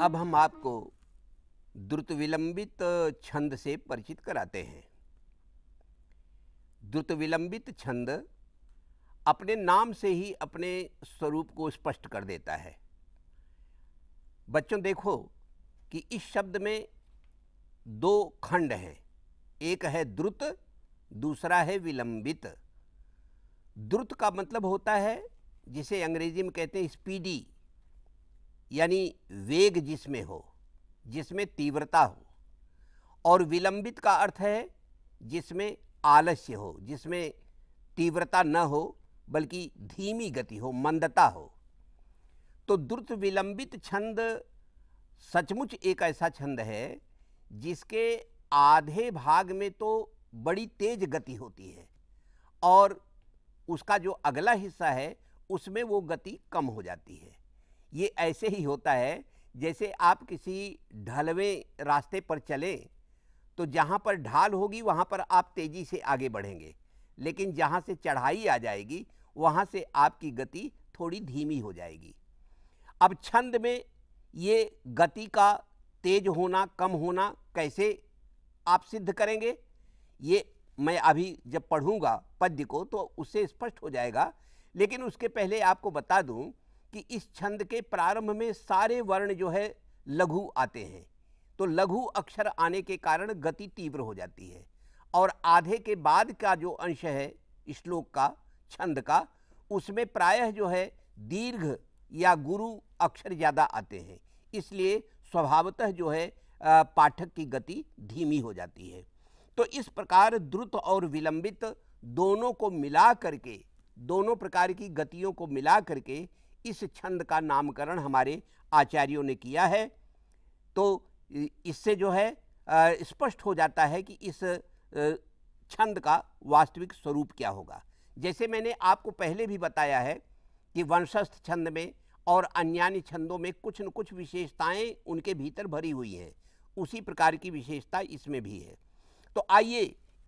अब हम आपको द्रुत विलंबित छंद से परिचित कराते हैं द्रुत विलंबित छंद अपने नाम से ही अपने स्वरूप को स्पष्ट कर देता है बच्चों देखो कि इस शब्द में दो खंड हैं एक है द्रुत दूसरा है विलंबित द्रुत का मतलब होता है जिसे अंग्रेजी में कहते हैं स्पीडी यानी वेग जिसमें हो जिसमें तीव्रता हो और विलंबित का अर्थ है जिसमें आलस्य हो जिसमें तीव्रता न हो बल्कि धीमी गति हो मंदता हो तो द्रुत विलंबित छंद सचमुच एक ऐसा छंद है जिसके आधे भाग में तो बड़ी तेज गति होती है और उसका जो अगला हिस्सा है उसमें वो गति कम हो जाती है ये ऐसे ही होता है जैसे आप किसी ढलवें रास्ते पर चले तो जहाँ पर ढाल होगी वहाँ पर आप तेज़ी से आगे बढ़ेंगे लेकिन जहाँ से चढ़ाई आ जाएगी वहाँ से आपकी गति थोड़ी धीमी हो जाएगी अब छंद में ये गति का तेज होना कम होना कैसे आप सिद्ध करेंगे ये मैं अभी जब पढ़ूंगा पद्य को तो उससे स्पष्ट हो जाएगा लेकिन उसके पहले आपको बता दूं कि इस छंद के प्रारंभ में सारे वर्ण जो है लघु आते हैं तो लघु अक्षर आने के कारण गति तीव्र हो जाती है और आधे के बाद का जो अंश है श्लोक का छंद का उसमें प्रायः जो है दीर्घ या गुरु अक्षर ज़्यादा आते हैं इसलिए स्वभावतः जो है पाठक की गति धीमी हो जाती है तो इस प्रकार द्रुत और विलंबित दोनों को मिला करके दोनों प्रकार की गतियों को मिला करके इस छंद का नामकरण हमारे आचार्यों ने किया है तो इससे जो है स्पष्ट हो जाता है कि इस छंद का वास्तविक स्वरूप क्या होगा जैसे मैंने आपको पहले भी बताया है कि वंशस्थ छंद में और अन्यान्य छंदों में कुछ न कुछ विशेषताएं उनके भीतर भरी हुई हैं उसी प्रकार की विशेषता इसमें भी है तो आइए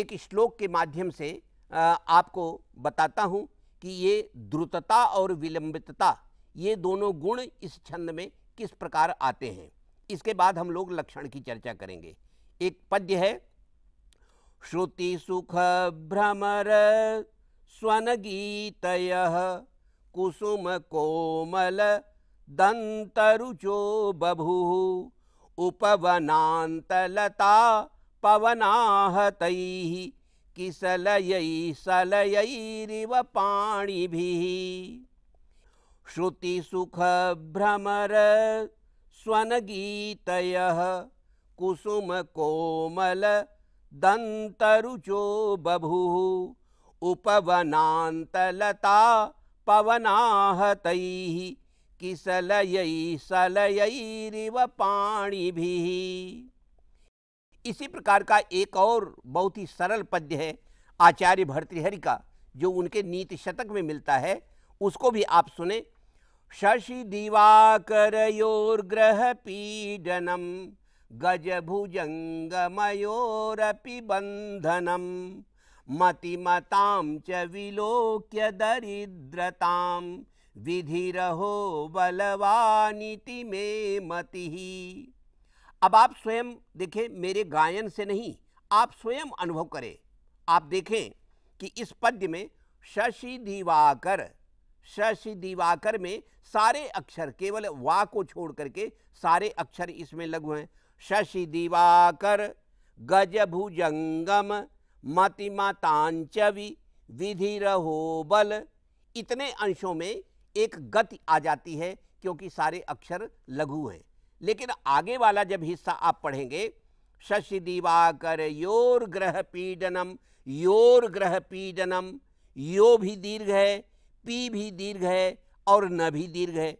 एक श्लोक के माध्यम से आपको बताता हूँ कि ये द्रुतता और विलंबितता ये दोनों गुण इस छंद में किस प्रकार आते हैं इसके बाद हम लोग लक्षण की चर्चा करेंगे एक पद्य है श्रुति सुख भ्रमर स्वन गीत कुसुम कोमल दंतरुचो बभू उपवनान्तलता पवनाहतैः किसलयै सलयैरिव पाणिभिः कुसुमकोमल दन्तरुचो बभुः उपवनान्तलता पवनाहतैः कि सलयई रिव पाणी भी इसी प्रकार का एक और बहुत ही सरल पद्य है आचार्य भर्तृहरि का जो उनके नीति शतक में मिलता है उसको भी आप सुने शशि दिवाकर योर ग्रह पीडनम गज भुजंग गजभुजङ्गमयोरपि बन्धनं मतिमतां च विलोक्य दरिद्रताम विधि रहो बलवानीति में मति ही अब आप स्वयं देखें मेरे गायन से नहीं आप स्वयं अनुभव करें आप देखें कि इस पद्य में शशि दिवाकर शशि दिवाकर में सारे अक्षर केवल वा को छोड़ करके सारे अक्षर इसमें लघु हैं शशि दिवाकर गज गजभुजंगम मतिमातांचवि विधि रहो बल इतने अंशों में एक गति आ जाती है क्योंकि सारे अक्षर लघु हैं लेकिन आगे वाला जब हिस्सा आप पढ़ेंगे शशि दिवाकर योर ग्रह पीडनम योर ग्रह पीडनम यो भी दीर्घ है पी भी दीर्घ है और न भी दीर्घ है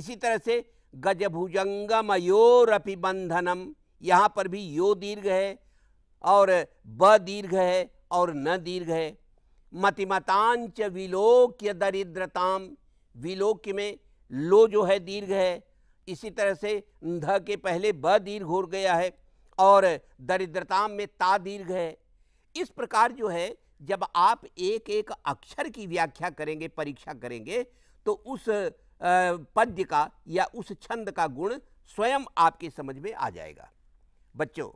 इसी तरह से गजभुजंगम अपि बंधनम यहाँ पर भी यो दीर्घ है और ब दीर्घ है और न दीर्घ है मतिमतांच विलोक्य दरिद्रताम विलोक्य में लो जो है दीर्घ है इसी तरह से ध के पहले ब दीर्घ हो गया है और दरिद्रता में ता दीर्घ है इस प्रकार जो है जब आप एक एक अक्षर की व्याख्या करेंगे परीक्षा करेंगे तो उस पद्य का या उस छंद का गुण स्वयं आपके समझ में आ जाएगा बच्चों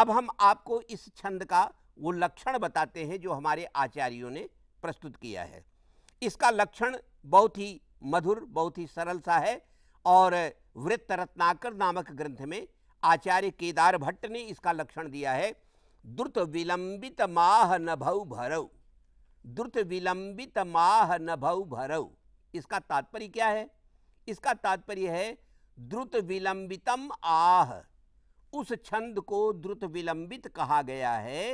अब हम आपको इस छंद का वो लक्षण बताते हैं जो हमारे आचार्यों ने प्रस्तुत किया है इसका लक्षण बहुत ही मधुर बहुत ही सरल सा है और वृत्त रत्नाकर नामक ग्रंथ में आचार्य केदार भट्ट ने इसका लक्षण दिया है द्रुत विलंबित माह नभव भरव द्रुत विलंबित माह नभव भरव इसका तात्पर्य क्या है इसका तात्पर्य है द्रुत विलंबितम आह उस छंद को द्रुत विलंबित कहा गया है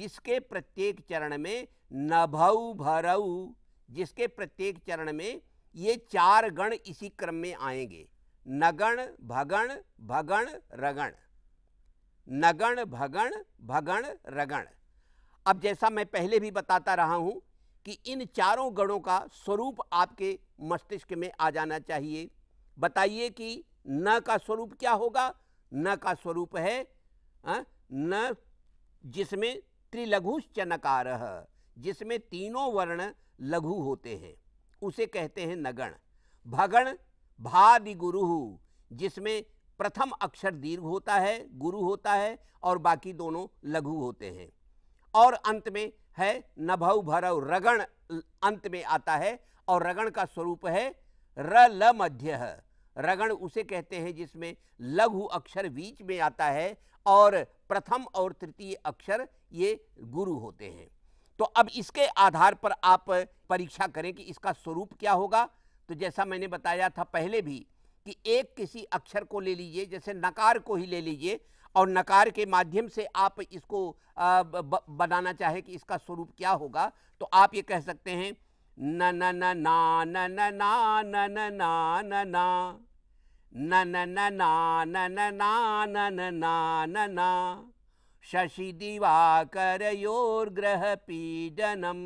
जिसके प्रत्येक चरण में नभव भरऊ जिसके प्रत्येक चरण में ये चार गण इसी क्रम में आएंगे नगण भगण भगण रगण नगण भगण भगण रगण अब जैसा मैं पहले भी बताता रहा हूं कि इन चारों गणों का स्वरूप आपके मस्तिष्क में आ जाना चाहिए बताइए कि न का स्वरूप क्या होगा न का स्वरूप है आ? अं, न जिसमें त्रिलघुश्च नकार जिसमें तीनों वर्ण लघु होते हैं उसे कहते हैं नगण भगण भादि गुरु जिसमें प्रथम अक्षर दीर्घ होता है गुरु होता है और बाकी दोनों लघु होते हैं और अंत में है नभव भरव रगण अंत में आता है और रगण का स्वरूप है र ल मध्य रगण उसे कहते हैं जिसमें लघु अक्षर बीच में आता है और प्रथम और तृतीय अक्षर ये गुरु होते हैं तो अब इसके आधार पर आप परीक्षा करें कि इसका स्वरूप क्या होगा तो जैसा मैंने बताया था पहले भी कि एक किसी अक्षर को ले लीजिए जैसे नकार को ही ले लीजिए और नकार के माध्यम से आप इसको बनाना चाहे कि इसका स्वरूप क्या होगा तो आप ये कह सकते हैं न न न ना न न ना न न ना न ना न न न ना न न ना न न ना न ना शशि शशिदिवाकरयोर्ग्रहपीडनं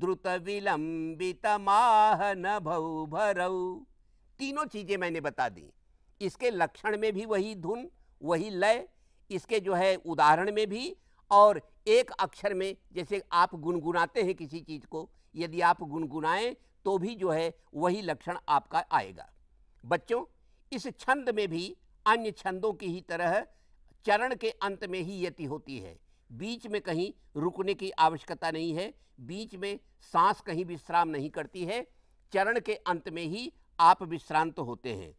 द्रुतविलम्बितमाह नभौ भरौ तीनों चीज़ें मैंने बता दी इसके लक्षण में भी वही धुन वही लय इसके जो है उदाहरण में भी और एक अक्षर में जैसे आप गुनगुनाते हैं किसी चीज़ को यदि आप गुनगुनाएं तो भी जो है वही लक्षण आपका आएगा बच्चों इस छंद में भी अन्य छंदों की ही तरह चरण के अंत में ही यति होती है बीच में कहीं रुकने की आवश्यकता नहीं है बीच में सांस कहीं विश्राम नहीं करती है चरण के अंत में ही आप विश्रांत तो होते हैं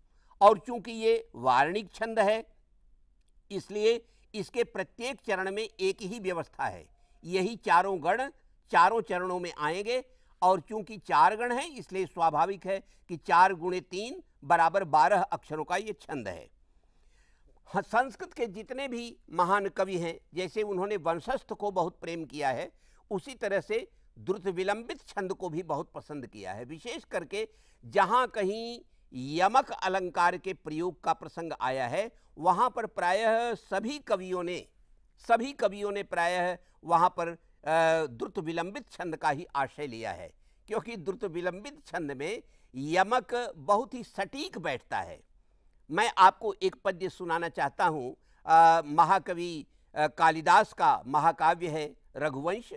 और चूंकि ये वारणिक छंद है इसलिए इसके प्रत्येक चरण में एक ही व्यवस्था है यही चारों गण चारों चरणों में आएंगे और चूंकि चार गण हैं इसलिए स्वाभाविक है कि चार गुणे तीन बराबर बारह अक्षरों का ये छंद है संस्कृत के जितने भी महान कवि हैं जैसे उन्होंने वंशस्थ को बहुत प्रेम किया है उसी तरह से द्रुत विलंबित छंद को भी बहुत पसंद किया है विशेष करके जहाँ कहीं यमक अलंकार के प्रयोग का प्रसंग आया है वहाँ पर प्रायः सभी कवियों ने सभी कवियों ने प्रायः वहाँ पर द्रुत विलंबित छंद का ही आशय लिया है क्योंकि द्रुत विलंबित छंद में यमक बहुत ही सटीक बैठता है मैं आपको एक पद्य सुनाना चाहता हूँ महाकवि कालिदास का महाकाव्य है रघुवंश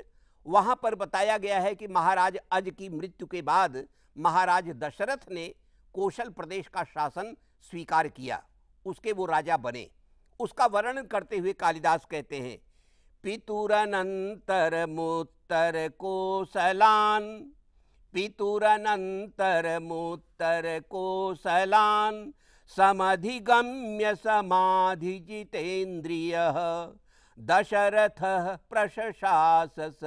वहाँ पर बताया गया है कि महाराज अज की मृत्यु के बाद महाराज दशरथ ने कौशल प्रदेश का शासन स्वीकार किया उसके वो राजा बने उसका वर्णन करते हुए कालिदास कहते हैं पितुरनंतर मोत्तर कोसलान पितुरनंतर मोत्तर कोसलान समधिगम्य समाधि दशरथः दशरथ प्रशास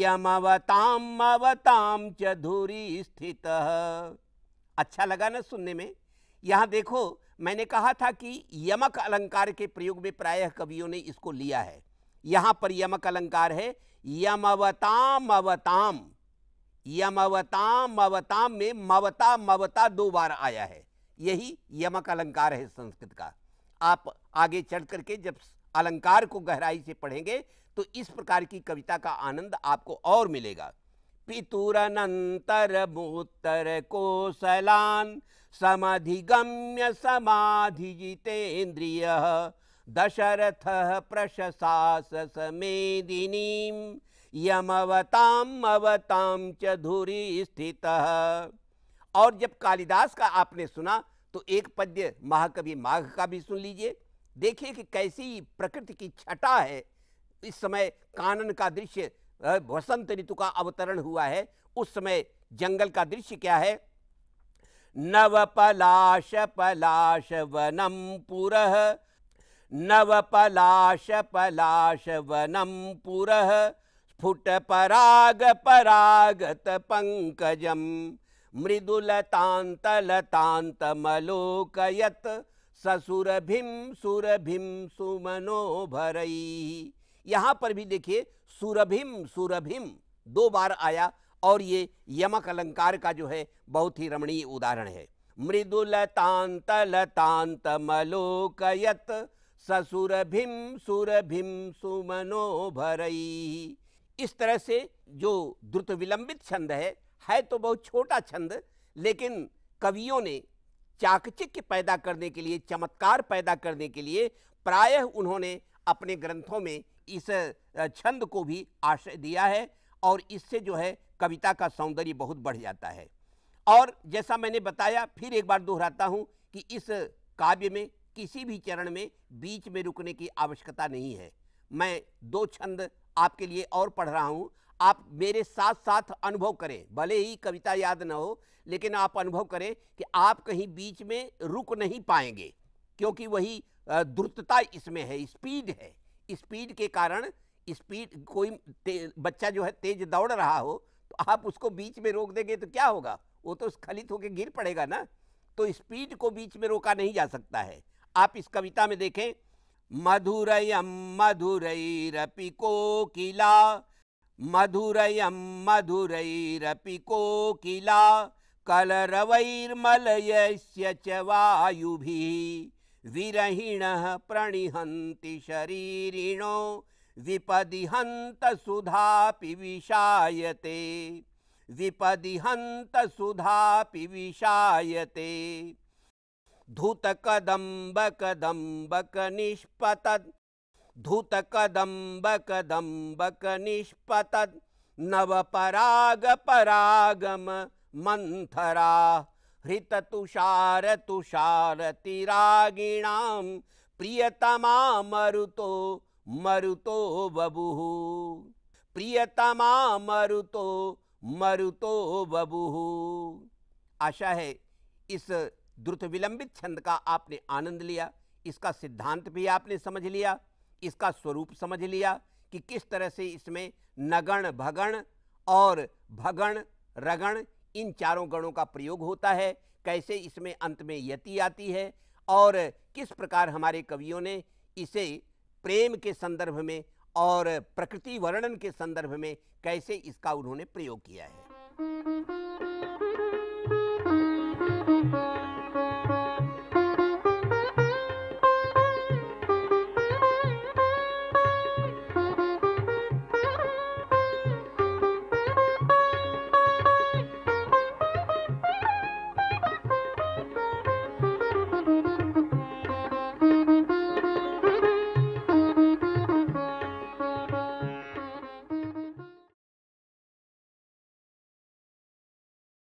यमवतामवतां च धुरी स्थित अच्छा लगा ना सुनने में यहाँ देखो मैंने कहा था कि यमक अलंकार के प्रयोग में प्रायः कवियों ने इसको लिया है यहाँ पर यमक अलंकार है यमवताम अवताम यमवताम मवताम में मवता मवता दो बार आया है यही यमक अलंकार है संस्कृत का आप आगे चढ़ करके जब अलंकार को गहराई से पढ़ेंगे तो इस प्रकार की कविता का आनंद आपको और मिलेगा पितुरनंतर मूत्तर कोसलान समधिगम्य समाधि जितेन्द्रिय दशरथ प्रशसास समेदिनीम यमवताम अवताम च धूरी स्थित और जब कालिदास का आपने सुना तो एक पद्य महाकवि माघ का भी सुन लीजिए देखिए कि कैसी प्रकृति की छटा है इस समय कानन का दृश्य वसंत ऋतु का अवतरण हुआ है उस समय जंगल का दृश्य क्या है नव पलाश पलाश वनम पुरह नव पलाश पलाश वनम पुरह फुट पराग परागत पङ्कजं मृदुलतान्तलतान्तमलोकयत् ससुरभिं सुमनो सुमनोभरैः यहाँ पर भी देखिए सुरभिम सुरभिम दो बार आया और ये यमक अलंकार का जो है बहुत ही रमणीय उदाहरण है मृदुलतांत लतांत मलोकयत ससुरभिम सुरभिम सुमनोभरई इस तरह से जो द्रुत विलंबित छंद है है तो बहुत छोटा छंद लेकिन कवियों ने चाकचिक्य पैदा करने के लिए चमत्कार पैदा करने के लिए प्रायः उन्होंने अपने ग्रंथों में इस छंद को भी आश्रय दिया है और इससे जो है कविता का सौंदर्य बहुत बढ़ जाता है और जैसा मैंने बताया फिर एक बार दोहराता हूँ कि इस काव्य में किसी भी चरण में बीच में रुकने की आवश्यकता नहीं है मैं दो छंद आपके लिए और पढ़ रहा हूँ आप मेरे साथ साथ अनुभव करें भले ही कविता याद ना हो लेकिन आप अनुभव करें कि आप कहीं बीच में रुक नहीं पाएंगे क्योंकि वही द्रुतता इसमें है स्पीड है स्पीड के कारण स्पीड कोई बच्चा जो है तेज दौड़ रहा हो तो आप उसको बीच में रोक देंगे तो क्या होगा वो तो स्खलित होकर गिर पड़ेगा ना तो स्पीड को बीच में रोका नहीं जा सकता है आप इस कविता में देखें मधुरयं मधुरैरपि कोकिला मधुरयं मधुरैरपि कोकिला कलरवैर्मलयस्य च वायुभिः विरहिणः प्रणिहन्ति शरीरिणो विपदिहन्त सुधापि विषायते विपदिहन्त सुधापि विषायते निष्पत निष्पत नव धूतकदम्बकदम्बकनिष्पतत् धूतकदम्बकदम्बकनिष्पतत् नवपरागपरागम तुषार हृततुषारतुषारतिरागिणां प्रियतमा मरुतो मरुतो बभुः प्रियतमा मरुतो मरुतो बभुः आशा है इस द्रुत विलंबित छंद का आपने आनंद लिया इसका सिद्धांत भी आपने समझ लिया इसका स्वरूप समझ लिया कि किस तरह से इसमें नगण भगण और भगण रगण इन चारों गणों का प्रयोग होता है कैसे इसमें अंत में यति आती है और किस प्रकार हमारे कवियों ने इसे प्रेम के संदर्भ में और प्रकृति वर्णन के संदर्भ में कैसे इसका उन्होंने प्रयोग किया है